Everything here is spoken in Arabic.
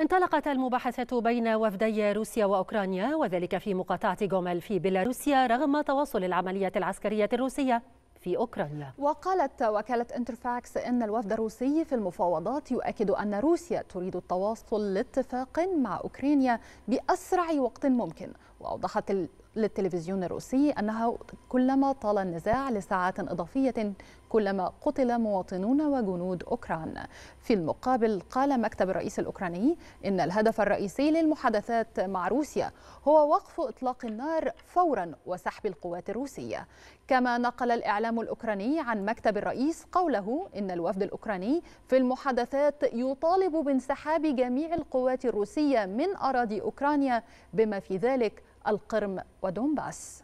انطلقت المباحثات بين وفدي روسيا وأوكرانيا وذلك في مقاطعة جومل في بيلاروسيا رغم تواصل العملية العسكرية الروسية في أوكرانيا وقالت وكالة انترفاكس أن الوفد الروسي في المفاوضات يؤكد أن روسيا تريد التواصل لاتفاق مع أوكرانيا بأسرع وقت ممكن وأوضحت للتلفزيون الروسي أنه كلما طال النزاع لساعات إضافية كلما قتل مواطنون وجنود أوكران في المقابل قال مكتب الرئيس الأوكراني إن الهدف الرئيسي للمحادثات مع روسيا هو وقف إطلاق النار فورا وسحب القوات الروسية كما نقل الإعلام الأوكراني عن مكتب الرئيس قوله إن الوفد الأوكراني في المحادثات يطالب بانسحاب جميع القوات الروسية من أراضي أوكرانيا بما في ذلك القرم ودونباس